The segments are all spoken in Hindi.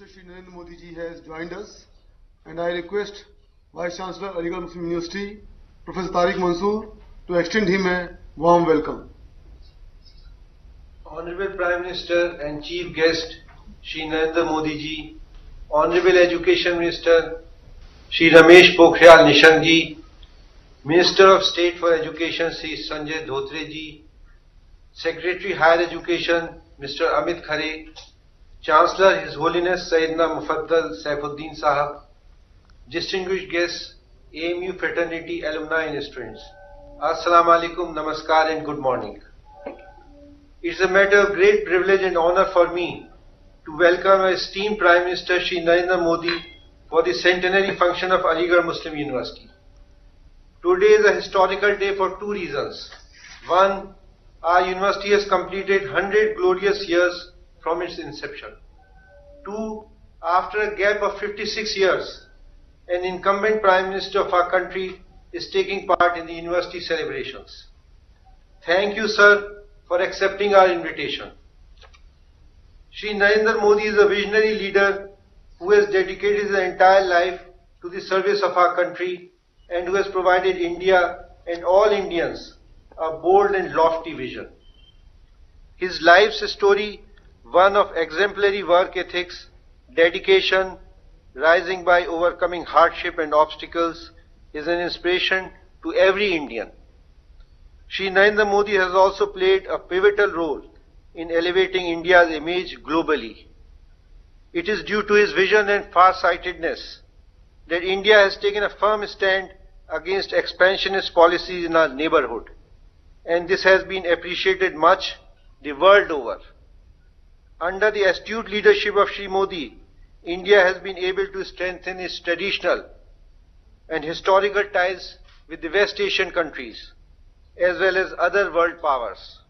Mr. Shri Narendra Modi ji has joined us and I request Vice Chancellor Aligarh Muslim University, Professor Tariq Mansoor to extend him a warm welcome. Honorable Prime Minister and Chief Guest Shri Narendra Modi ji, Honorable Education Minister Shri Ramesh Pokhriyal Nishan ji, Minister of State for Education Shri Sanjay Dhotre ji, Secretary Higher Education Mr. Amit Khare, Chancellor, His Holiness Sayyidina Mufaddal Saifuddin Sahab, distinguished guests, AMU fraternity alumni and students, Assalamu alaikum, namaskar and good morning. It is a matter of great privilege and honor for me to welcome our esteemed Prime Minister Shri Narendra Modi for the centenary function of Aligarh Muslim University. Today is a historical day for two reasons. One, our university has completed 100 glorious years from its inception. Two, after a gap of 56 years, an incumbent Prime Minister of our country is taking part in the university celebrations. Thank you, sir, for accepting our invitation. Shri Narendra Modi is a visionary leader who has dedicated his entire life to the service of our country and who has provided India and all Indians a bold and lofty vision. His life's story one of exemplary work ethics, dedication, rising by overcoming hardship and obstacles is an inspiration to every Indian. Shri Narendra Modi has also played a pivotal role in elevating India's image globally. It is due to his vision and far-sightedness that India has taken a firm stand against expansionist policies in our neighborhood, and this has been appreciated much the world over. Under the astute leadership of Shri Modi, India has been able to strengthen its traditional and historical ties with the West Asian countries as well as other world powers.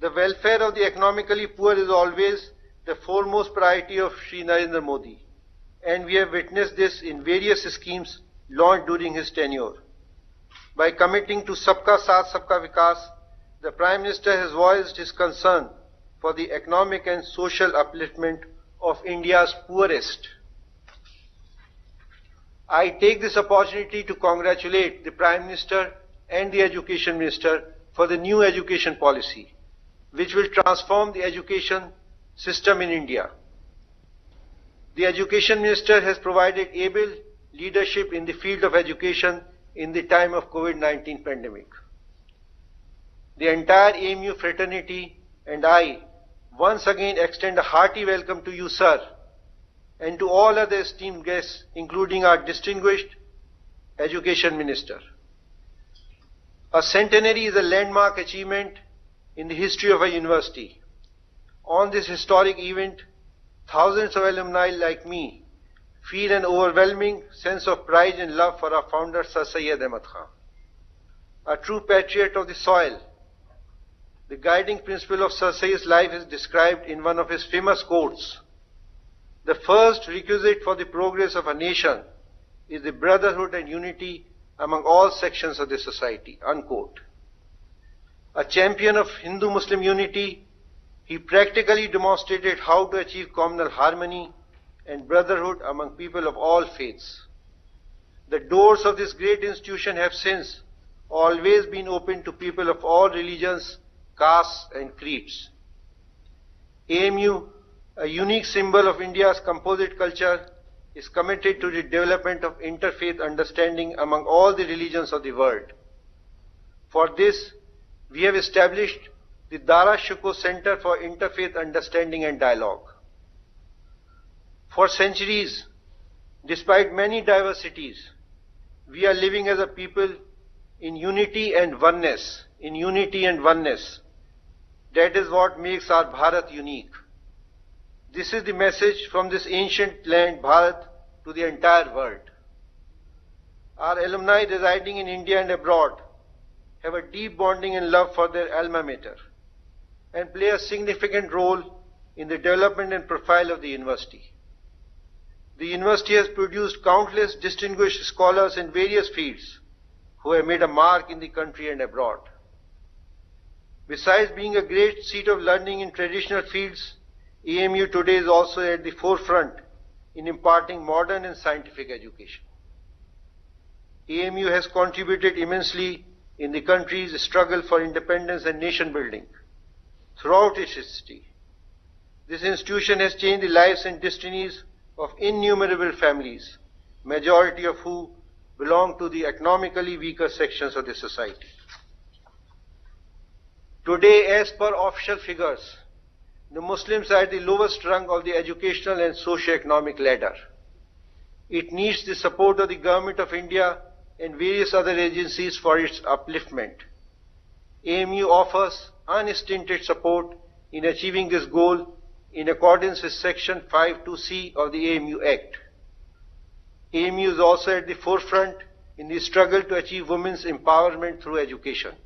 The welfare of the economically poor is always the foremost priority of Shri Narendra Modi and we have witnessed this in various schemes launched during his tenure. By committing to Sabka Saath Sabka Vikas, the Prime Minister has voiced his concern for the economic and social upliftment of India's poorest. I take this opportunity to congratulate the Prime Minister and the Education Minister for the new education policy, which will transform the education system in India. The Education Minister has provided able leadership in the field of education in the time of COVID-19 pandemic. The entire AMU fraternity and I once again extend a hearty welcome to you, sir, and to all other esteemed guests, including our distinguished Education Minister. A centenary is a landmark achievement in the history of a university. On this historic event, thousands of alumni like me feel an overwhelming sense of pride and love for our founder, Sir Syed Ahmad Khan. A true patriot of the soil, the guiding principle of Sarsae's life is described in one of his famous quotes. The first requisite for the progress of a nation is the brotherhood and unity among all sections of the society. Unquote. A champion of Hindu Muslim unity, he practically demonstrated how to achieve communal harmony and brotherhood among people of all faiths. The doors of this great institution have since always been open to people of all religions casks and creeps. AMU, a unique symbol of India's composite culture, is committed to the development of interfaith understanding among all the religions of the world. For this, we have established the Dara Shuko Center for Interfaith Understanding and Dialogue. For centuries, despite many diversities, we are living as a people in unity and oneness, in unity and oneness, that is what makes our Bharat unique. This is the message from this ancient land, Bharat, to the entire world. Our alumni residing in India and abroad have a deep bonding and love for their alma mater and play a significant role in the development and profile of the university. The university has produced countless distinguished scholars in various fields who have made a mark in the country and abroad. Besides being a great seat of learning in traditional fields, EMU today is also at the forefront in imparting modern and scientific education. EMU has contributed immensely in the country's struggle for independence and nation building throughout its history. This institution has changed the lives and destinies of innumerable families, majority of who belong to the economically weaker sections of the society. Today, as per official figures, the Muslims are the lowest rung of the educational and socio-economic ladder. It needs the support of the Government of India and various other agencies for its upliftment. AMU offers unstinted support in achieving this goal in accordance with Section 52C of the AMU Act. AMU is also at the forefront in the struggle to achieve women's empowerment through education.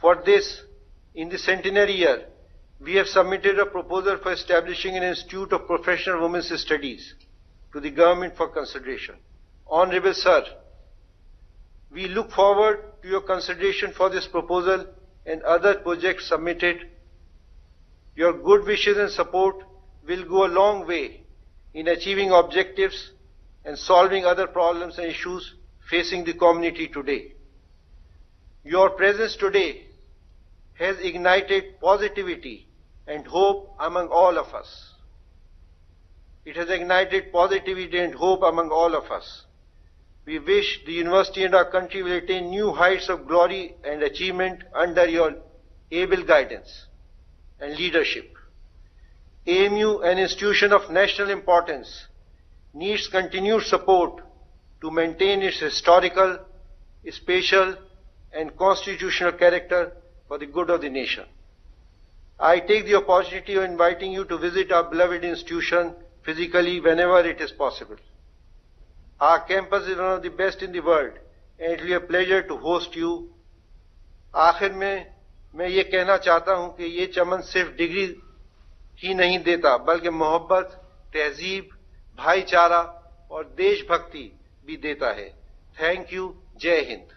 For this, in the centenary year, we have submitted a proposal for establishing an Institute of Professional Women's Studies to the government for consideration. Honorable Sir, we look forward to your consideration for this proposal and other projects submitted. Your good wishes and support will go a long way in achieving objectives and solving other problems and issues facing the community today. Your presence today has ignited positivity and hope among all of us. It has ignited positivity and hope among all of us. We wish the university and our country will attain new heights of glory and achievement under your able guidance and leadership. AMU, an institution of national importance, needs continued support to maintain its historical, spatial, and constitutional character for the good of the nation. I take the opportunity of inviting you to visit our beloved institution physically whenever it is possible. Our campus is one of the best in the world and it will be a pleasure to host you. आखिर में मैं ये कहना चाहता हूं कि ये चमन सिर्फ डिग्री ही नहीं देता बल्कि मोहब्बत तहजीब भाईचारा और देशभक्ति भी देता है थैंक यू जय Hind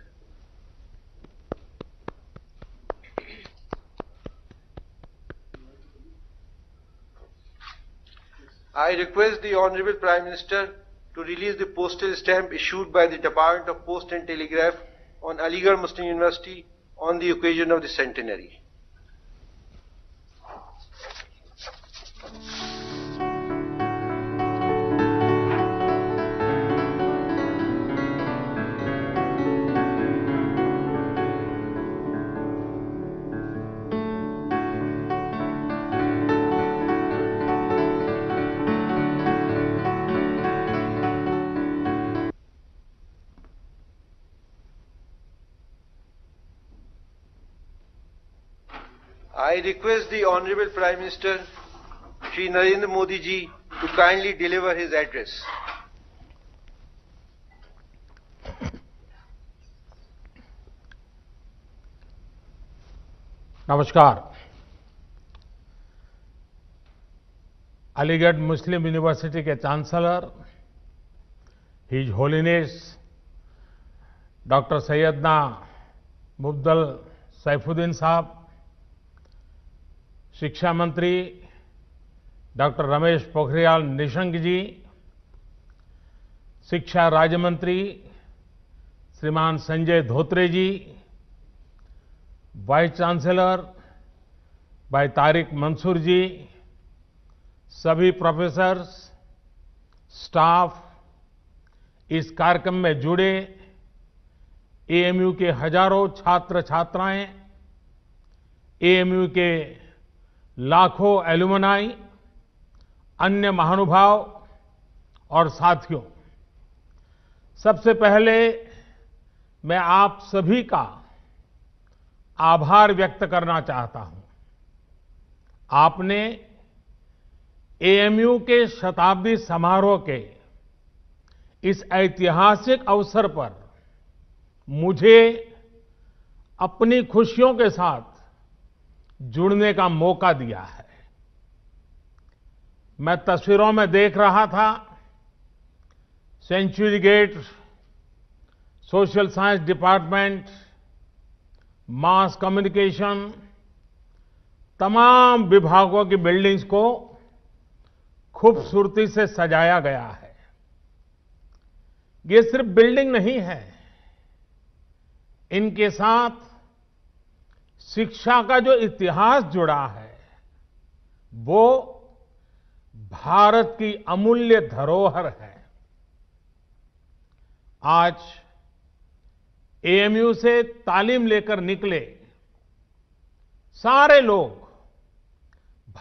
I request the Honorable Prime Minister to release the postal stamp issued by the Department of Post and Telegraph on Aligarh Muslim University on the occasion of the centenary. I request the Honorable Prime Minister, Shri Narendra Modi ji, to kindly deliver his address. नमस्कार अलीगढ़ मुस्लिम यूनिवर्सिटी के chancellor his holiness doctor Syedna Mufaddal Saifuddin Sahab शिक्षा मंत्री डॉक्टर रमेश पोखरियाल निशंक जी शिक्षा राज्य मंत्री श्रीमान संजय धोत्रे जी वाइस चांसलर भाई तारिक मंसूर जी सभी प्रोफेसर्स स्टाफ इस कार्यक्रम में जुड़े एएमयू के हजारों छात्र छात्राएं एएमयू के लाखों एल्यूमनाई अन्य महानुभाव और साथियों सबसे पहले मैं आप सभी का आभार व्यक्त करना चाहता हूं आपने एएमयू के शताब्दी समारोह के इस ऐतिहासिक अवसर पर मुझे अपनी खुशियों के साथ जुड़ने का मौका दिया है मैं तस्वीरों में देख रहा था century gate social science department mass communication तमाम विभागों की बिल्डिंग्स को खूबसूरती से सजाया गया है ये सिर्फ बिल्डिंग नहीं है इनके साथ शिक्षा का जो इतिहास जुड़ा है वो भारत की अमूल्य धरोहर है आज एएमयू से तालीम लेकर निकले सारे लोग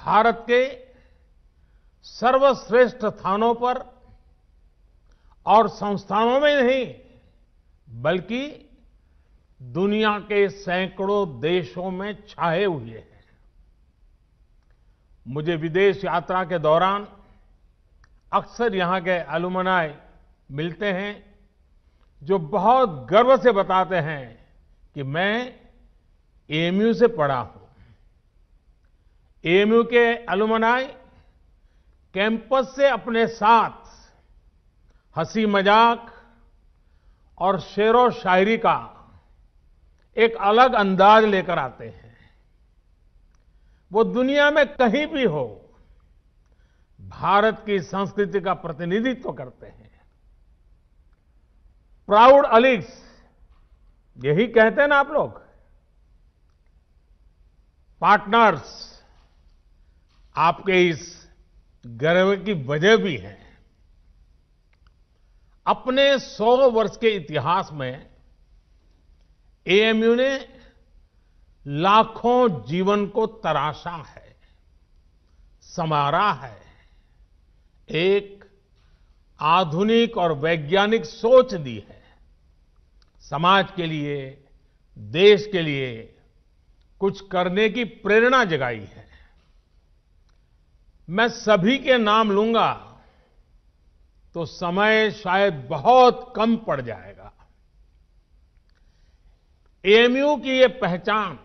भारत के सर्वश्रेष्ठ स्थानों पर और संस्थानों में नहीं बल्कि दुनिया के सैकड़ों देशों में छाए हुए हैं मुझे विदेश यात्रा के दौरान अक्सर यहां के अलुमनाय मिलते हैं जो बहुत गर्व से बताते हैं कि मैं एएमयू से पढ़ा हूं एएमयू के अलुमनाय कैंपस से अपने साथ हंसी मजाक और व शायरी का एक अलग अंदाज लेकर आते हैं वो दुनिया में कहीं भी हो भारत की संस्कृति का प्रतिनिधित्व करते हैं प्राउड अलिग्स यही कहते हैं ना आप लोग पार्टनर्स आपके इस गर्व की वजह भी है अपने 100 वर्ष के इतिहास में एएमयू ने लाखों जीवन को तराशा है समारा है एक आधुनिक और वैज्ञानिक सोच दी है समाज के लिए देश के लिए कुछ करने की प्रेरणा जगाई है मैं सभी के नाम लूंगा तो समय शायद बहुत कम पड़ जाएगा एएमयू की ये पहचान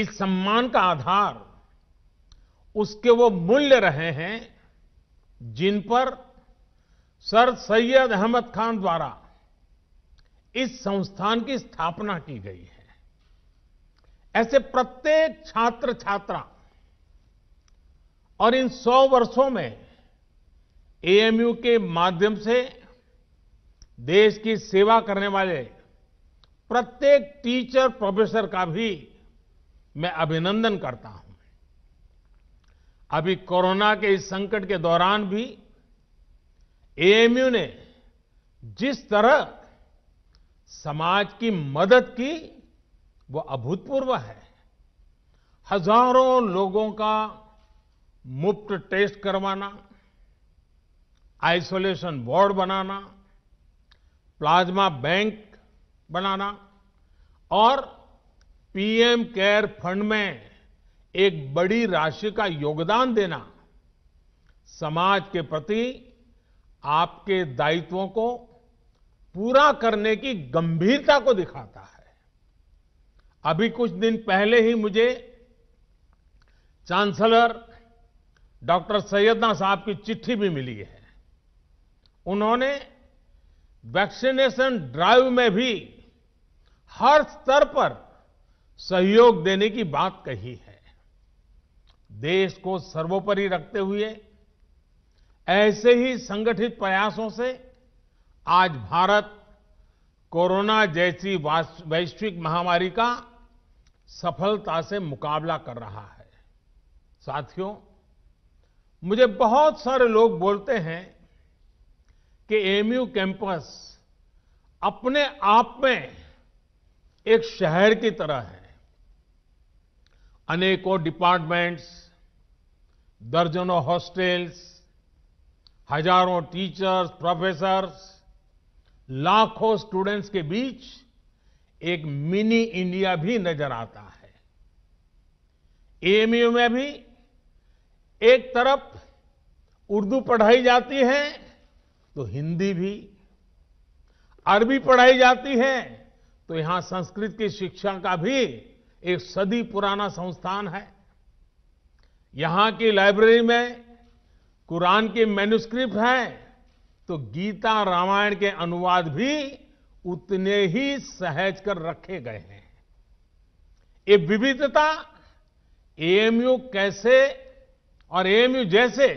इस सम्मान का आधार उसके वो मूल्य रहे हैं जिन पर सर सैयद अहमद खान द्वारा इस संस्थान की स्थापना की गई है ऐसे प्रत्येक छात्र छात्रा और इन सौ वर्षों में एएमयू के माध्यम से देश की सेवा करने वाले प्रत्येक टीचर प्रोफेसर का भी मैं अभिनंदन करता हूं अभी कोरोना के इस संकट के दौरान भी एएमयू ने जिस तरह समाज की मदद की वो अभूतपूर्व है हजारों लोगों का मुफ्त टेस्ट करवाना आइसोलेशन वार्ड बनाना प्लाज्मा बैंक बनाना और पीएम केयर फंड में एक बड़ी राशि का योगदान देना समाज के प्रति आपके दायित्वों को पूरा करने की गंभीरता को दिखाता है अभी कुछ दिन पहले ही मुझे चांसलर डॉक्टर सैयदना साहब की चिट्ठी भी मिली है उन्होंने वैक्सीनेशन ड्राइव में भी हर स्तर पर सहयोग देने की बात कही है देश को सर्वोपरि रखते हुए ऐसे ही संगठित प्रयासों से आज भारत कोरोना जैसी वैश्विक महामारी का सफलता से मुकाबला कर रहा है साथियों मुझे बहुत सारे लोग बोलते हैं कि एमयू कैंपस अपने आप में एक शहर की तरह है अनेकों डिपार्टमेंट्स दर्जनों हॉस्टेल्स हजारों टीचर्स प्रोफेसर्स लाखों स्टूडेंट्स के बीच एक मिनी इंडिया भी नजर आता है एएमयू में भी एक तरफ उर्दू पढ़ाई जाती है तो हिंदी भी अरबी पढ़ाई जाती है तो यहां संस्कृत की शिक्षा का भी एक सदी पुराना संस्थान है यहां की लाइब्रेरी में कुरान के मैन्यूस्क्रिप्ट है तो गीता रामायण के अनुवाद भी उतने ही सहज कर रखे गए हैं ये विविधता एएमयू कैसे और एएमयू जैसे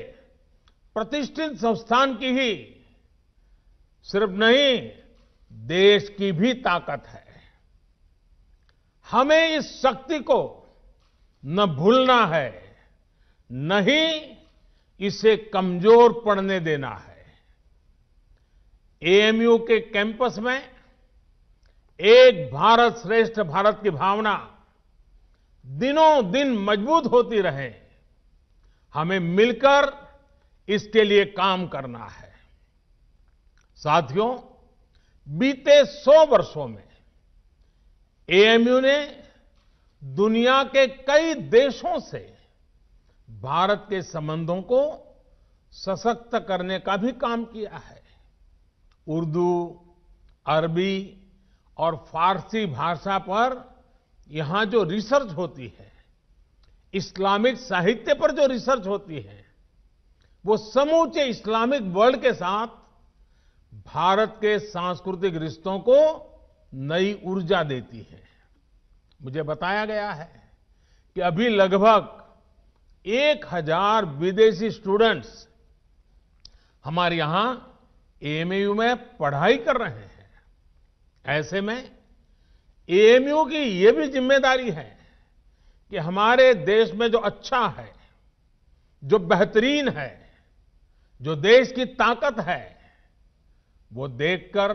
प्रतिष्ठित संस्थान की ही सिर्फ नहीं देश की भी ताकत है हमें इस शक्ति को न भूलना है न ही इसे कमजोर पड़ने देना है एएमयू के कैंपस में एक भारत श्रेष्ठ भारत की भावना दिनों दिन मजबूत होती रहे हमें मिलकर इसके लिए काम करना है साथियों बीते सौ वर्षों में एएमयू ने दुनिया के कई देशों से भारत के संबंधों को सशक्त करने का भी काम किया है उर्दू अरबी और फारसी भाषा पर यहां जो रिसर्च होती है इस्लामिक साहित्य पर जो रिसर्च होती है वो समूचे इस्लामिक वर्ल्ड के साथ भारत के सांस्कृतिक रिश्तों को नई ऊर्जा देती है मुझे बताया गया है कि अभी लगभग एक हजार विदेशी स्टूडेंट्स हमारे यहां एएमयू में पढ़ाई कर रहे हैं ऐसे में एएमयू की यह भी जिम्मेदारी है कि हमारे देश में जो अच्छा है जो बेहतरीन है जो देश की ताकत है वो देखकर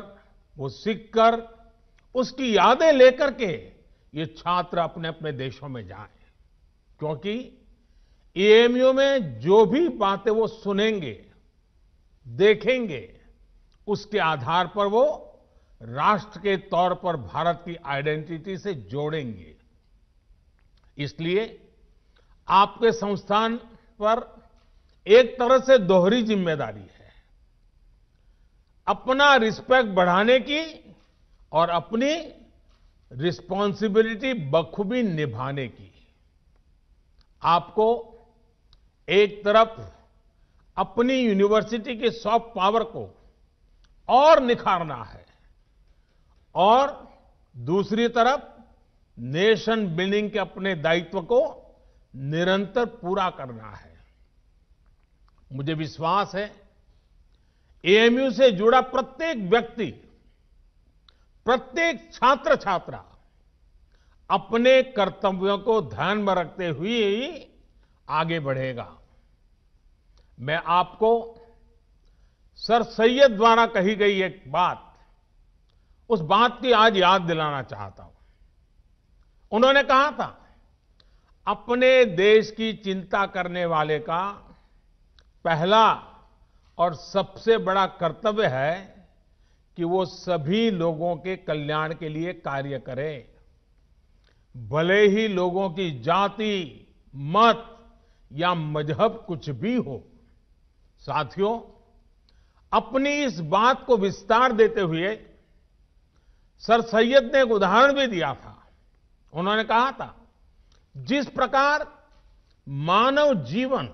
वो सीखकर उसकी यादें लेकर के ये छात्र अपने अपने देशों में जाएं क्योंकि एएमयू में जो भी बातें वो सुनेंगे देखेंगे उसके आधार पर वो राष्ट्र के तौर पर भारत की आइडेंटिटी से जोड़ेंगे इसलिए आपके संस्थान पर एक तरह से दोहरी जिम्मेदारी है अपना रिस्पेक्ट बढ़ाने की और अपनी रिस्पॉन्सिबिलिटी बखूबी निभाने की आपको एक तरफ अपनी यूनिवर्सिटी की सॉफ्ट पावर को और निखारना है और दूसरी तरफ नेशन बिल्डिंग के अपने दायित्व को निरंतर पूरा करना है मुझे विश्वास है एएमयू से जुड़ा प्रत्येक व्यक्ति प्रत्येक छात्र छात्रा अपने कर्तव्यों को ध्यान में रखते हुए ही आगे बढ़ेगा मैं आपको सर सैयद द्वारा कही गई एक बात उस बात की आज याद दिलाना चाहता हूं उन्होंने कहा था अपने देश की चिंता करने वाले का पहला और सबसे बड़ा कर्तव्य है कि वो सभी लोगों के कल्याण के लिए कार्य करे भले ही लोगों की जाति मत या मजहब कुछ भी हो साथियों अपनी इस बात को विस्तार देते हुए सर सैयद ने एक उदाहरण भी दिया था उन्होंने कहा था जिस प्रकार मानव जीवन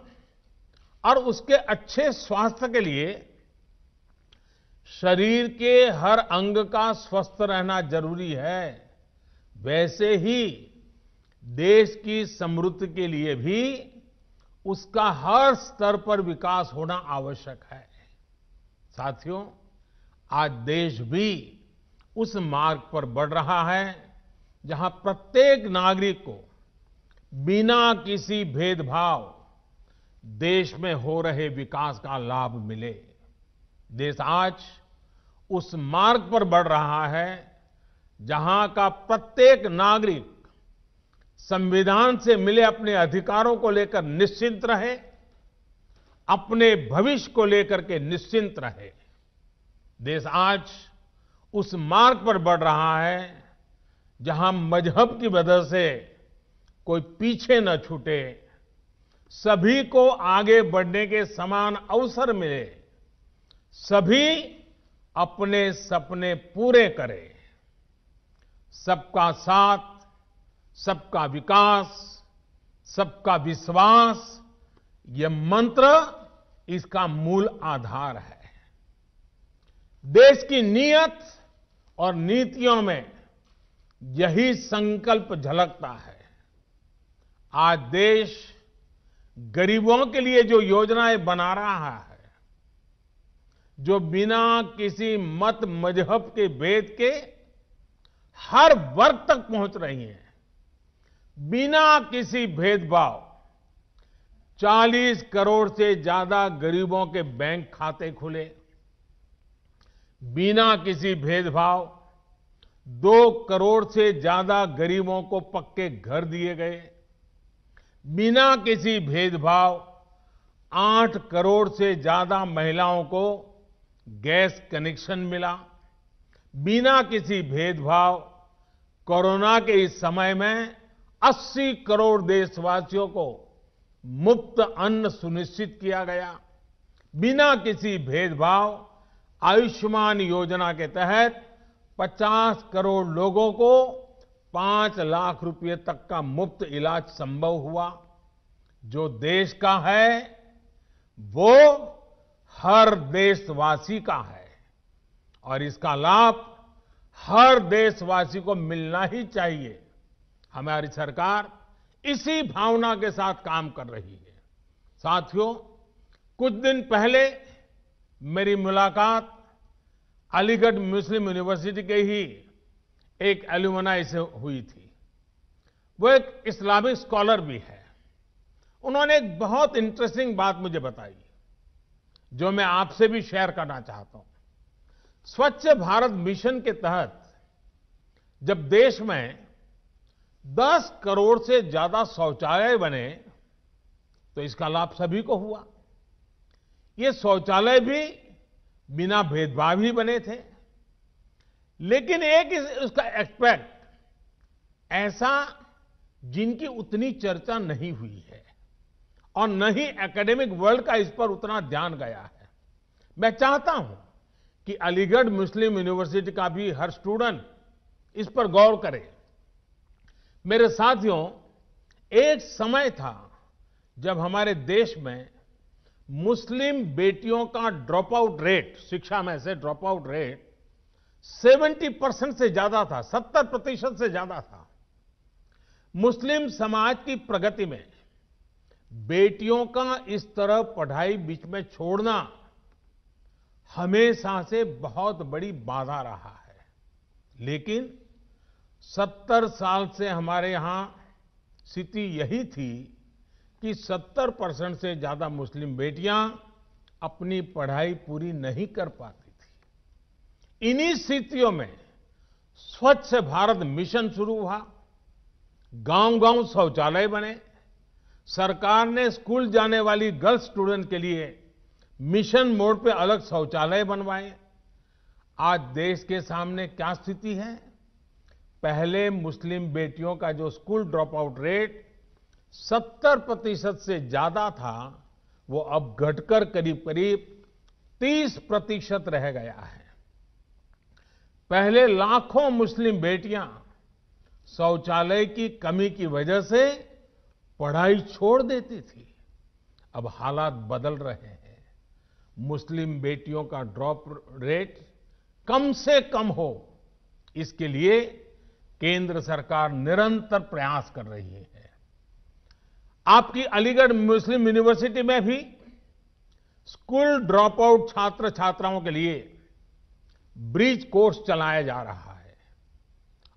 और उसके अच्छे स्वास्थ्य के लिए शरीर के हर अंग का स्वस्थ रहना जरूरी है वैसे ही देश की समृद्धि के लिए भी उसका हर स्तर पर विकास होना आवश्यक है साथियों आज देश भी उस मार्ग पर बढ़ रहा है जहां प्रत्येक नागरिक को बिना किसी भेदभाव देश में हो रहे विकास का लाभ मिले देश आज उस मार्ग पर बढ़ रहा है जहां का प्रत्येक नागरिक संविधान से मिले अपने अधिकारों को लेकर निश्चिंत रहे अपने भविष्य को लेकर के निश्चिंत रहे देश आज उस मार्ग पर बढ़ रहा है जहां मजहब की वजह से कोई पीछे न छूटे सभी को आगे बढ़ने के समान अवसर मिले सभी अपने सपने पूरे करें सबका साथ सबका विकास सबका विश्वास यह मंत्र इसका मूल आधार है देश की नीयत और नीतियों में यही संकल्प झलकता है आज देश गरीबों के लिए जो योजनाएं बना रहा है जो बिना किसी मत मजहब के भेद के हर वर्ग तक पहुंच रही हैं बिना किसी भेदभाव 40 करोड़ से ज्यादा गरीबों के बैंक खाते खुले बिना किसी भेदभाव दो करोड़ से ज्यादा गरीबों को पक्के घर दिए गए बिना किसी भेदभाव आठ करोड़ से ज्यादा महिलाओं को गैस कनेक्शन मिला बिना किसी भेदभाव कोरोना के इस समय में 80 करोड़ देशवासियों को मुफ्त अन्न सुनिश्चित किया गया बिना किसी भेदभाव आयुष्मान योजना के तहत 50 करोड़ लोगों को 5 लाख रुपए तक का मुफ्त इलाज संभव हुआ जो देश का है वो हर देशवासी का है और इसका लाभ हर देशवासी को मिलना ही चाहिए हमारी सरकार इसी भावना के साथ काम कर रही है साथियों कुछ दिन पहले मेरी मुलाकात अलीगढ़ मुस्लिम यूनिवर्सिटी के ही एक एल्यूमनाई से हुई थी वो एक इस्लामिक स्कॉलर भी है उन्होंने एक बहुत इंटरेस्टिंग बात मुझे बताई जो मैं आपसे भी शेयर करना चाहता हूं स्वच्छ भारत मिशन के तहत जब देश में 10 करोड़ से ज्यादा शौचालय बने तो इसका लाभ सभी को हुआ ये शौचालय भी बिना भेदभाव ही बने थे लेकिन एक उसका एक्सपेक्ट ऐसा जिनकी उतनी चर्चा नहीं हुई है और न ही एकेडमिक वर्ल्ड का इस पर उतना ध्यान गया है मैं चाहता हूं कि अलीगढ़ मुस्लिम यूनिवर्सिटी का भी हर स्टूडेंट इस पर गौर करे मेरे साथियों एक समय था जब हमारे देश में मुस्लिम बेटियों का ड्रॉप आउट रेट शिक्षा में से ड्रॉप आउट रेट 70 परसेंट से ज्यादा था 70 प्रतिशत से ज्यादा था मुस्लिम समाज की प्रगति में बेटियों का इस तरह पढ़ाई बीच में छोड़ना हमेशा से बहुत बड़ी बाधा रहा है लेकिन सत्तर साल से हमारे यहां स्थिति यही थी कि सत्तर परसेंट से ज्यादा मुस्लिम बेटियां अपनी पढ़ाई पूरी नहीं कर पाती थी इन्हीं स्थितियों में स्वच्छ भारत मिशन शुरू हुआ गांव गांव शौचालय बने सरकार ने स्कूल जाने वाली गर्ल्स स्टूडेंट के लिए मिशन मोड पे अलग शौचालय बनवाए आज देश के सामने क्या स्थिति है पहले मुस्लिम बेटियों का जो स्कूल ड्रॉप आउट रेट 70 प्रतिशत से ज्यादा था वो अब घटकर करीब करीब 30 प्रतिशत रह गया है पहले लाखों मुस्लिम बेटियां शौचालय की कमी की वजह से पढ़ाई छोड़ देती थी अब हालात बदल रहे हैं मुस्लिम बेटियों का ड्रॉप रेट कम से कम हो इसके लिए केंद्र सरकार निरंतर प्रयास कर रही है आपकी अलीगढ़ मुस्लिम यूनिवर्सिटी में भी स्कूल ड्रॉपआउट छात्र छात्राओं के लिए ब्रिज कोर्स चलाया जा रहा है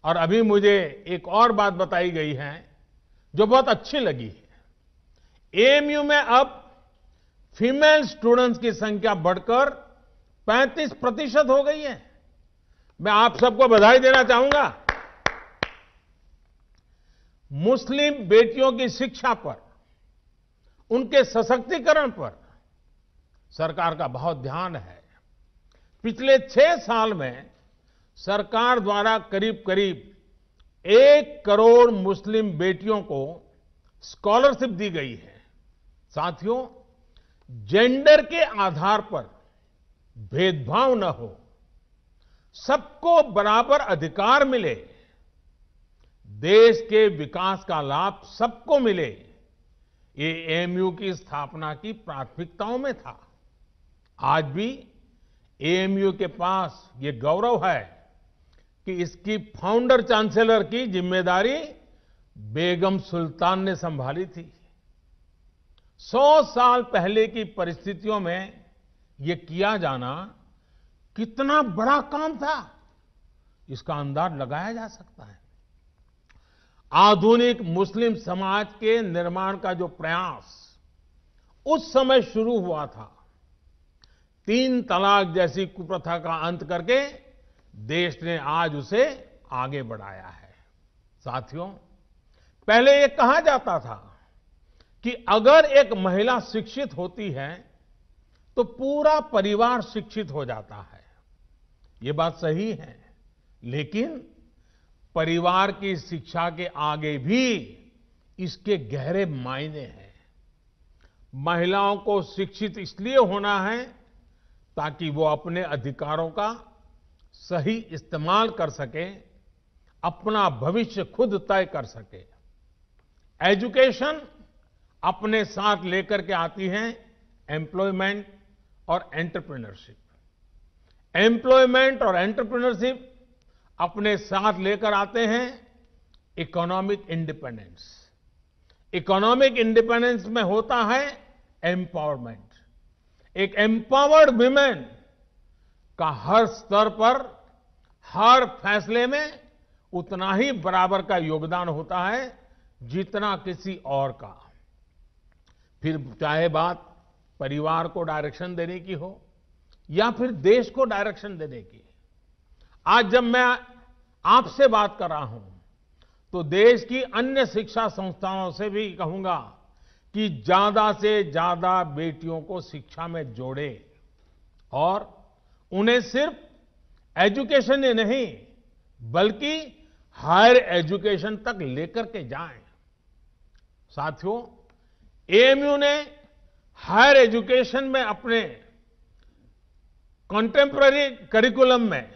और अभी मुझे एक और बात बताई गई है जो बहुत अच्छी लगी है एएमयू में अब फीमेल स्टूडेंट्स की संख्या बढ़कर 35 प्रतिशत हो गई है मैं आप सबको बधाई देना चाहूंगा मुस्लिम बेटियों की शिक्षा पर उनके सशक्तिकरण पर सरकार का बहुत ध्यान है पिछले छह साल में सरकार द्वारा करीब करीब एक करोड़ मुस्लिम बेटियों को स्कॉलरशिप दी गई है साथियों जेंडर के आधार पर भेदभाव न हो सबको बराबर अधिकार मिले देश के विकास का लाभ सबको मिले ये एएमयू की स्थापना की प्राथमिकताओं में था आज भी एएमयू के पास ये गौरव है कि इसकी फाउंडर चांसलर की जिम्मेदारी बेगम सुल्तान ने संभाली थी सौ साल पहले की परिस्थितियों में यह किया जाना कितना बड़ा काम था इसका अंदाज लगाया जा सकता है आधुनिक मुस्लिम समाज के निर्माण का जो प्रयास उस समय शुरू हुआ था तीन तलाक जैसी कुप्रथा का अंत करके देश ने आज उसे आगे बढ़ाया है साथियों पहले ये कहा जाता था कि अगर एक महिला शिक्षित होती है तो पूरा परिवार शिक्षित हो जाता है ये बात सही है लेकिन परिवार की शिक्षा के आगे भी इसके गहरे मायने हैं महिलाओं को शिक्षित इसलिए होना है ताकि वो अपने अधिकारों का सही इस्तेमाल कर सके अपना भविष्य खुद तय कर सके एजुकेशन अपने साथ लेकर के आती है एम्प्लॉयमेंट और एंटरप्रेन्योरशिप एम्प्लॉयमेंट और एंटरप्रेन्योरशिप अपने साथ लेकर आते हैं इकोनॉमिक इंडिपेंडेंस इकोनॉमिक इंडिपेंडेंस में होता है एम्पावरमेंट एक एम्पावर्ड वीमेन का हर स्तर पर हर फैसले में उतना ही बराबर का योगदान होता है जितना किसी और का फिर चाहे बात परिवार को डायरेक्शन देने की हो या फिर देश को डायरेक्शन देने की आज जब मैं आपसे बात कर रहा हूं तो देश की अन्य शिक्षा संस्थाओं से भी कहूंगा कि ज्यादा से ज्यादा बेटियों को शिक्षा में जोड़े और उन्हें सिर्फ एजुकेशन ही नहीं बल्कि हायर एजुकेशन तक लेकर के जाएं साथियों एएमयू ने हायर एजुकेशन में अपने कंटेम्प्ररी करिकुलम में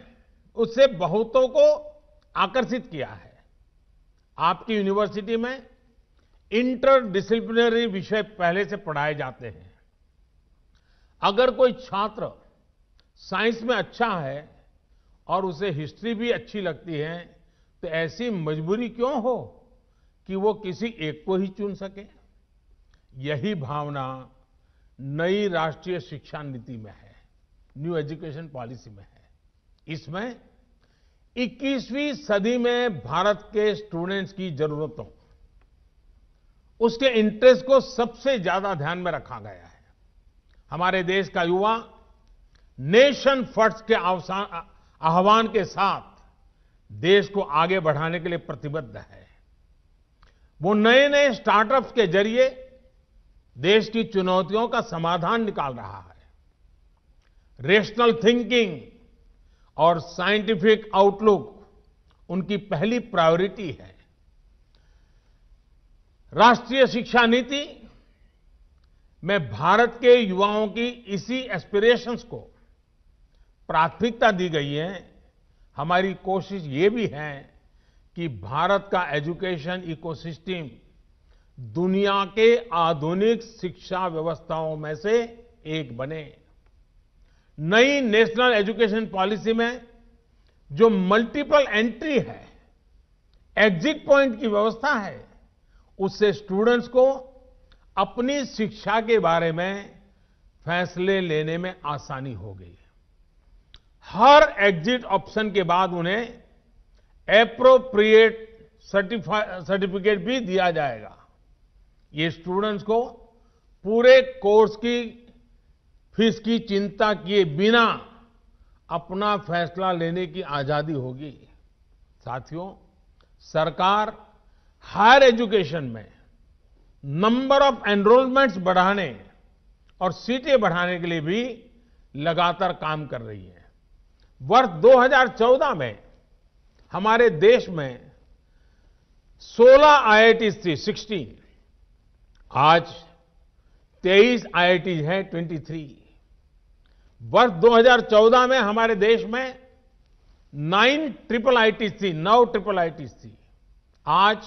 उससे बहुतों को आकर्षित किया है आपकी यूनिवर्सिटी में इंटर डिसिप्लिनरी विषय पहले से पढ़ाए जाते हैं अगर कोई छात्र साइंस में अच्छा है और उसे हिस्ट्री भी अच्छी लगती है तो ऐसी मजबूरी क्यों हो कि वो किसी एक को ही चुन सके यही भावना नई राष्ट्रीय शिक्षा नीति में है न्यू एजुकेशन पॉलिसी में है इसमें 21वीं सदी में भारत के स्टूडेंट्स की जरूरतों उसके इंटरेस्ट को सबसे ज्यादा ध्यान में रखा गया है हमारे देश का युवा नेशन फर्स्ट के आह्वान के साथ देश को आगे बढ़ाने के लिए प्रतिबद्ध है वो नए नए स्टार्टअप्स के जरिए देश की चुनौतियों का समाधान निकाल रहा है रेशनल थिंकिंग और साइंटिफिक आउटलुक उनकी पहली प्रायोरिटी है राष्ट्रीय शिक्षा नीति में भारत के युवाओं की इसी एस्पिरेशंस को प्राथमिकता दी गई है हमारी कोशिश ये भी है कि भारत का एजुकेशन इकोसिस्टम दुनिया के आधुनिक शिक्षा व्यवस्थाओं में से एक बने नई नेशनल एजुकेशन पॉलिसी में जो मल्टीपल एंट्री है एग्जिट पॉइंट की व्यवस्था है उससे स्टूडेंट्स को अपनी शिक्षा के बारे में फैसले लेने में आसानी हो गई हर एग्जिट ऑप्शन के बाद उन्हें एप्रोप्रिएट सर्टिफिकेट भी दिया जाएगा ये स्टूडेंट्स को पूरे कोर्स की फीस की चिंता किए बिना अपना फैसला लेने की आजादी होगी साथियों सरकार हायर एजुकेशन में नंबर ऑफ एनरोलमेंट्स बढ़ाने और सीटें बढ़ाने के लिए भी लगातार काम कर रही है वर्ष 2014 में हमारे देश में 16 आईआईटीज थी 16 आज 23 आईआईटीज हैं 23 वर्ष 2014 में हमारे देश में नाइन ट्रिपल आईटीज थी नौ ट्रिपल आईटीज थी आज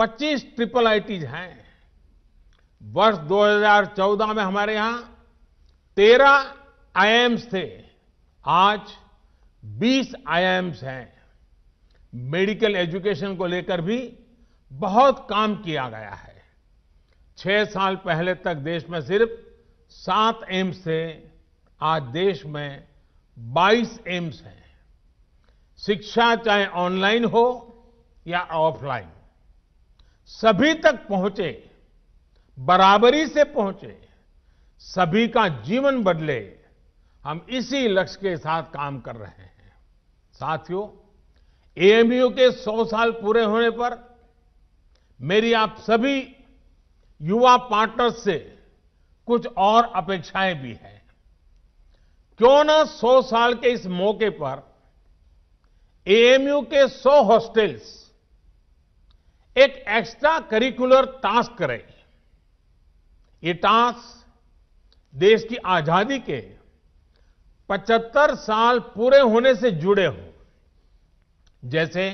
25 ट्रिपल आईटीज हैं वर्ष 2014 में हमारे यहां 13 आईएम्स थे आज 20 आईएम्स हैं मेडिकल एजुकेशन को लेकर भी बहुत काम किया गया है छह साल पहले तक देश में सिर्फ सात एम्स थे आज देश में 22 एम्स हैं शिक्षा चाहे ऑनलाइन हो या ऑफलाइन सभी तक पहुंचे बराबरी से पहुंचे सभी का जीवन बदले हम इसी लक्ष्य के साथ काम कर रहे हैं साथियों एएमयू के 100 साल पूरे होने पर मेरी आप सभी युवा पार्टनर्स से कुछ और अपेक्षाएं भी हैं क्यों ना 100 साल के इस मौके पर एएमयू के 100 हॉस्टल्स एक एक्स्ट्रा करिकुलर टास्क करें ये टास्क देश की आजादी के पचहत्तर साल पूरे होने से जुड़े हों जैसे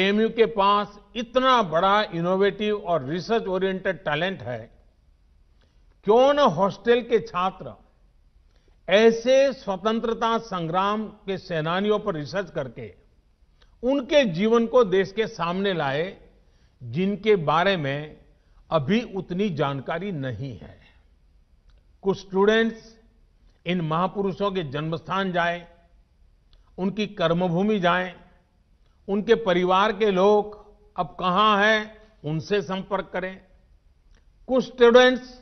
एएमयू के पास इतना बड़ा इनोवेटिव और रिसर्च ओरिएंटेड टैलेंट है क्यों न हॉस्टल के छात्र ऐसे स्वतंत्रता संग्राम के सेनानियों पर रिसर्च करके उनके जीवन को देश के सामने लाए जिनके बारे में अभी उतनी जानकारी नहीं है कुछ स्टूडेंट्स इन महापुरुषों के जन्मस्थान जाएं, उनकी कर्मभूमि जाएं, उनके परिवार के लोग अब कहां हैं उनसे संपर्क करें कुछ स्टूडेंट्स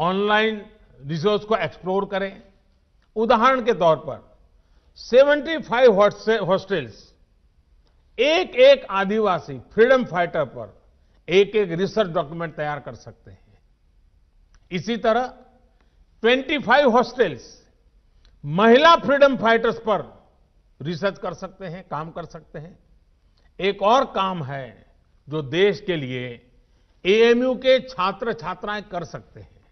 ऑनलाइन रिसोर्स को एक्सप्लोर करें उदाहरण के तौर पर 75 हॉस्टेल्स एक एक आदिवासी फ्रीडम फाइटर पर एक एक रिसर्च डॉक्यूमेंट तैयार कर सकते हैं इसी तरह 25 हॉस्टेल्स महिला फ्रीडम फाइटर्स पर रिसर्च कर सकते हैं काम कर सकते हैं एक और काम है जो देश के लिए एएमयू के छात्र छात्राएं कर सकते हैं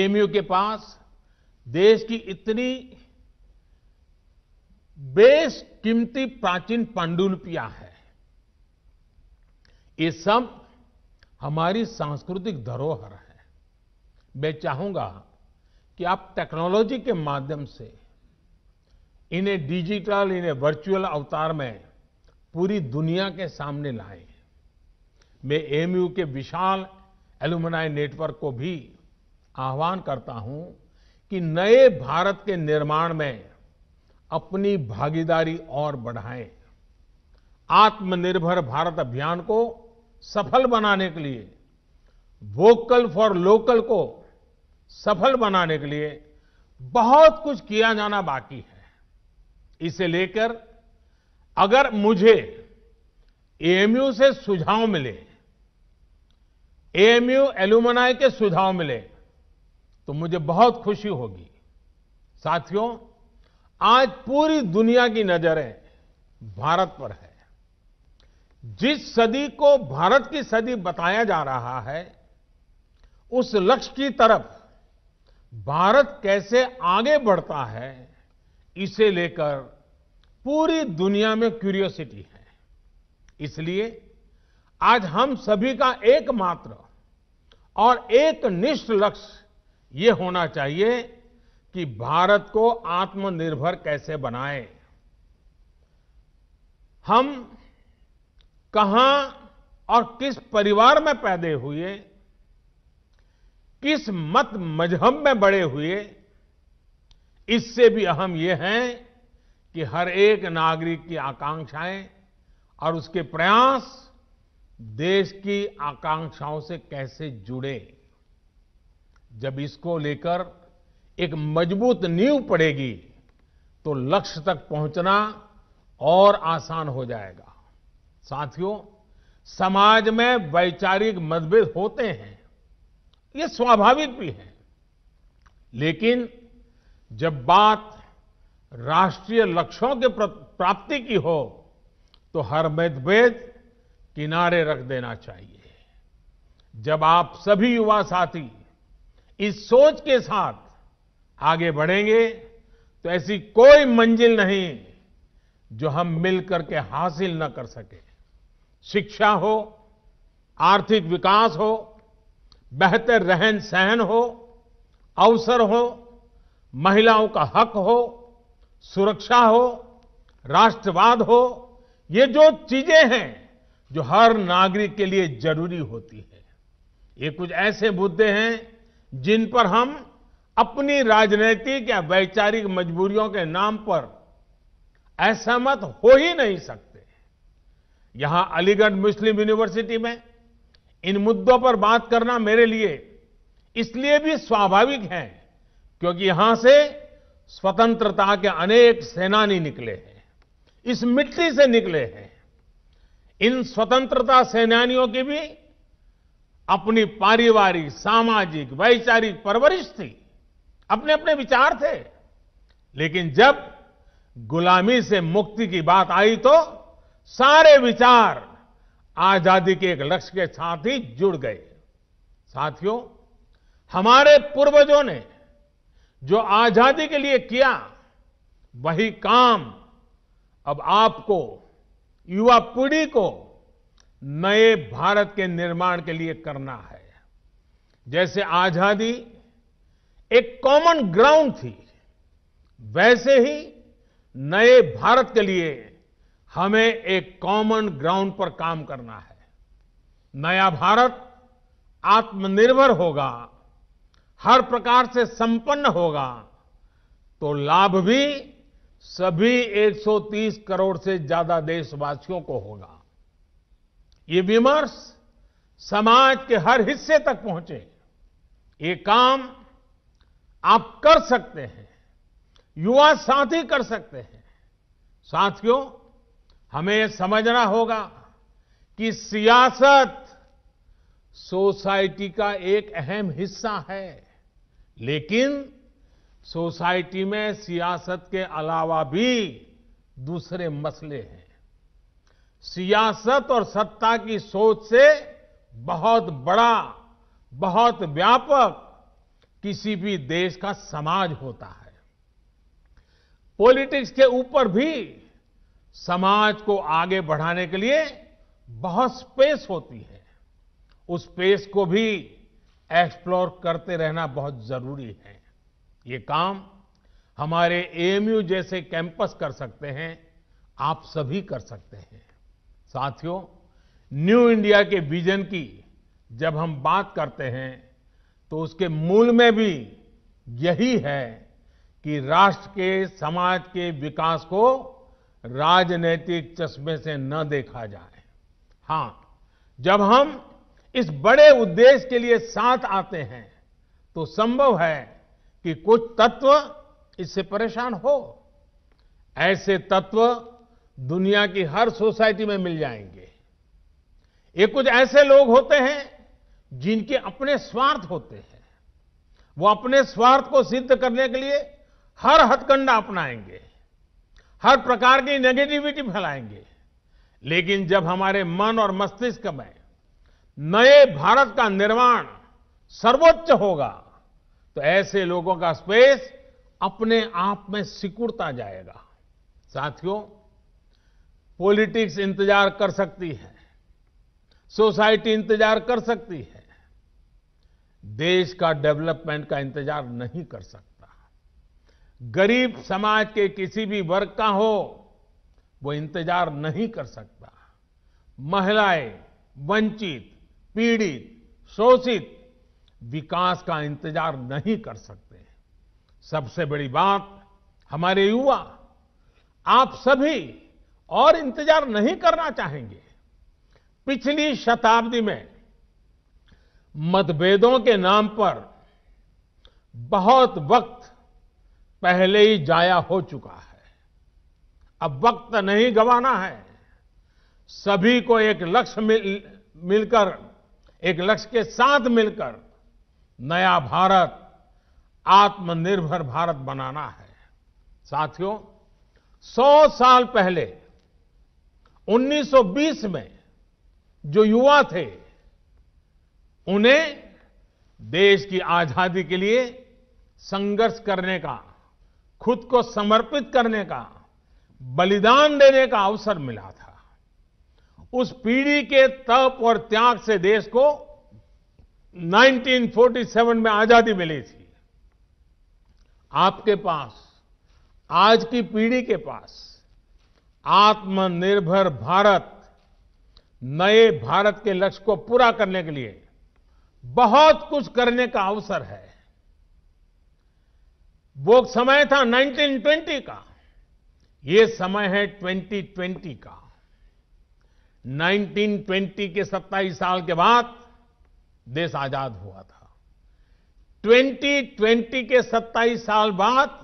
एएमयू के पास देश की इतनी बेस कीमती प्राचीन पांडुलिपियां हैं ये सब हमारी सांस्कृतिक धरोहर है मैं चाहूंगा कि आप टेक्नोलॉजी के माध्यम से इन्हें डिजिटल इन्हें वर्चुअल अवतार में पूरी दुनिया के सामने लाएं मैं एमयू के विशाल एलुमनाई नेटवर्क को भी आह्वान करता हूं कि नए भारत के निर्माण में अपनी भागीदारी और बढ़ाएं आत्मनिर्भर भारत अभियान को सफल बनाने के लिए वोकल फॉर लोकल को सफल बनाने के लिए बहुत कुछ किया जाना बाकी है इसे लेकर अगर मुझे एएमयू से सुझाव मिले एएमयू एल्यूमनाई के सुझाव मिले तो मुझे बहुत खुशी होगी साथियों आज पूरी दुनिया की नजरें भारत पर है जिस सदी को भारत की सदी बताया जा रहा है उस लक्ष्य की तरफ भारत कैसे आगे बढ़ता है इसे लेकर पूरी दुनिया में क्यूरियोसिटी है इसलिए आज हम सभी का एकमात्र और एक निष्ठ लक्ष्य ये होना चाहिए कि भारत को आत्मनिर्भर कैसे बनाए हम कहां और किस परिवार में पैदे हुए किस मत मजहब में बड़े हुए इससे भी अहम यह है कि हर एक नागरिक की आकांक्षाएं और उसके प्रयास देश की आकांक्षाओं से कैसे जुड़े जब इसको लेकर एक मजबूत नींव पड़ेगी तो लक्ष्य तक पहुंचना और आसान हो जाएगा साथियों समाज में वैचारिक मतभेद होते हैं ये स्वाभाविक भी है लेकिन जब बात राष्ट्रीय लक्ष्यों के प्राप्ति की हो तो हर मतभेद किनारे रख देना चाहिए जब आप सभी युवा साथी इस सोच के साथ आगे बढ़ेंगे तो ऐसी कोई मंजिल नहीं जो हम मिलकर के हासिल न कर सके शिक्षा हो आर्थिक विकास हो बेहतर रहन सहन हो अवसर हो महिलाओं का हक हो सुरक्षा हो राष्ट्रवाद हो ये जो चीजें हैं जो हर नागरिक के लिए जरूरी होती है ये कुछ ऐसे मुद्दे हैं जिन पर हम अपनी राजनीतिक या वैचारिक मजबूरियों के नाम पर असहमत हो ही नहीं सकते यहां अलीगढ़ मुस्लिम यूनिवर्सिटी में इन मुद्दों पर बात करना मेरे लिए इसलिए भी स्वाभाविक है क्योंकि यहां से स्वतंत्रता के अनेक सेनानी निकले हैं इस मिट्टी से निकले हैं इन स्वतंत्रता सेनानियों की भी अपनी पारिवारिक सामाजिक वैचारिक परवरिश थी अपने अपने विचार थे लेकिन जब गुलामी से मुक्ति की बात आई तो सारे विचार आजादी के एक लक्ष्य के साथ ही जुड़ गए साथियों हमारे पूर्वजों ने जो आजादी के लिए किया वही काम अब आपको युवा पीढ़ी को नए भारत के निर्माण के लिए करना है जैसे आजादी एक कॉमन ग्राउंड थी वैसे ही नए भारत के लिए हमें एक कॉमन ग्राउंड पर काम करना है नया भारत आत्मनिर्भर होगा हर प्रकार से संपन्न होगा तो लाभ भी सभी 130 करोड़ से ज्यादा देशवासियों को होगा ये विमर्श समाज के हर हिस्से तक पहुंचे ये काम आप कर सकते हैं युवा साथी कर सकते हैं साथियों हमें समझना होगा कि सियासत सोसाइटी का एक अहम हिस्सा है लेकिन सोसाइटी में सियासत के अलावा भी दूसरे मसले हैं सियासत और सत्ता की सोच से बहुत बड़ा बहुत व्यापक किसी भी देश का समाज होता है पॉलिटिक्स के ऊपर भी समाज को आगे बढ़ाने के लिए बहुत स्पेस होती है उस स्पेस को भी एक्सप्लोर करते रहना बहुत जरूरी है ये काम हमारे एएमयू जैसे कैंपस कर सकते हैं आप सभी कर सकते हैं साथियों न्यू इंडिया के विजन की जब हम बात करते हैं तो उसके मूल में भी यही है कि राष्ट्र के समाज के विकास को राजनीतिक चश्मे से न देखा जाए हां जब हम इस बड़े उद्देश्य के लिए साथ आते हैं तो संभव है कि कुछ तत्व इससे परेशान हो ऐसे तत्व दुनिया की हर सोसाइटी में मिल जाएंगे ये कुछ ऐसे लोग होते हैं जिनके अपने स्वार्थ होते हैं वो अपने स्वार्थ को सिद्ध करने के लिए हर हथकंडा अपनाएंगे हर प्रकार की नेगेटिविटी फैलाएंगे लेकिन जब हमारे मन और मस्तिष्क में नए भारत का निर्माण सर्वोच्च होगा तो ऐसे लोगों का स्पेस अपने आप में सिकुड़ता जाएगा साथियों पॉलिटिक्स इंतजार कर सकती है सोसाइटी इंतजार कर सकती है देश का डेवलपमेंट का इंतजार नहीं कर सकती गरीब समाज के किसी भी वर्ग का हो वो इंतजार नहीं कर सकता महिलाएं वंचित पीड़ित शोषित विकास का इंतजार नहीं कर सकते सबसे बड़ी बात हमारे युवा आप सभी और इंतजार नहीं करना चाहेंगे पिछली शताब्दी में मतभेदों के नाम पर बहुत वक्त पहले ही जाया हो चुका है अब वक्त नहीं गंवाना है सभी को एक लक्ष्य मिल, मिलकर एक लक्ष्य के साथ मिलकर नया भारत आत्मनिर्भर भारत बनाना है साथियों 100 साल पहले 1920 में जो युवा थे उन्हें देश की आजादी के लिए संघर्ष करने का खुद को समर्पित करने का बलिदान देने का अवसर मिला था उस पीढ़ी के तप और त्याग से देश को 1947 में आजादी मिली थी आपके पास आज की पीढ़ी के पास आत्मनिर्भर भारत नए भारत के लक्ष्य को पूरा करने के लिए बहुत कुछ करने का अवसर है वो समय था 1920 का ये समय है 2020 का 1920 के 27 साल के बाद देश आजाद हुआ था 2020 के 27 साल बाद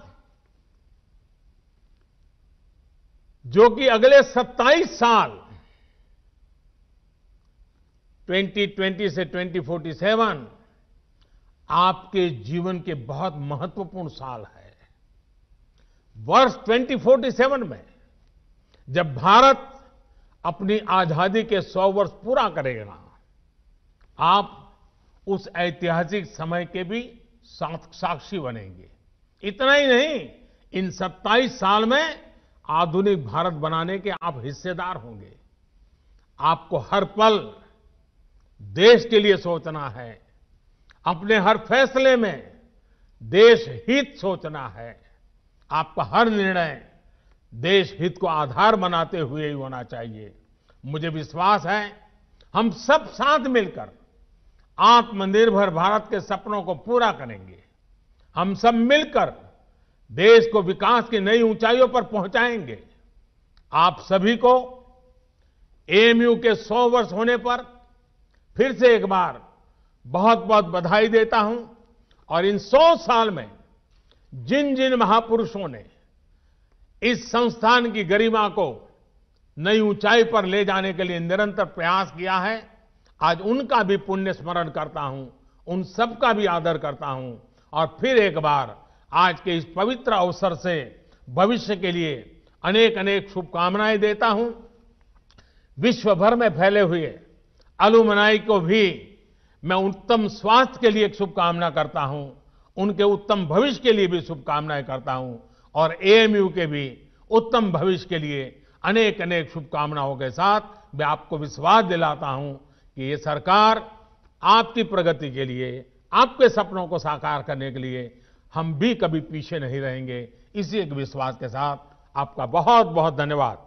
जो कि अगले 27 साल 2020 से 2047 आपके जीवन के बहुत महत्वपूर्ण साल है वर्ष 2047 में जब भारत अपनी आजादी के 100 वर्ष पूरा करेगा आप उस ऐतिहासिक समय के भी साक्षी बनेंगे इतना ही नहीं इन 27 साल में आधुनिक भारत बनाने के आप हिस्सेदार होंगे आपको हर पल देश के लिए सोचना है अपने हर फैसले में देश हित सोचना है आपका हर निर्णय देश हित को आधार बनाते हुए ही होना चाहिए मुझे विश्वास है हम सब साथ मिलकर आत्मनिर्भर भारत के सपनों को पूरा करेंगे हम सब मिलकर देश को विकास की नई ऊंचाइयों पर पहुंचाएंगे आप सभी को एएमयू के 100 वर्ष होने पर फिर से एक बार बहुत बहुत बधाई देता हूं और इन सौ साल में जिन जिन महापुरुषों ने इस संस्थान की गरिमा को नई ऊंचाई पर ले जाने के लिए निरंतर प्रयास किया है आज उनका भी पुण्य स्मरण करता हूं उन सबका भी आदर करता हूं और फिर एक बार आज के इस पवित्र अवसर से भविष्य के लिए अनेक अनेक शुभकामनाएं देता हूं विश्वभर में फैले हुए अलुमनाई को भी मैं उत्तम स्वास्थ्य के लिए एक शुभकामना करता हूं उनके उत्तम भविष्य के लिए भी शुभकामनाएं करता हूं और एएमयू के भी उत्तम भविष्य के लिए अनेक अनेक शुभकामनाओं के साथ मैं आपको विश्वास दिलाता हूं कि ये सरकार आपकी प्रगति के लिए आपके सपनों को साकार करने के लिए हम भी कभी पीछे नहीं रहेंगे इसी एक विश्वास के साथ आपका बहुत बहुत धन्यवाद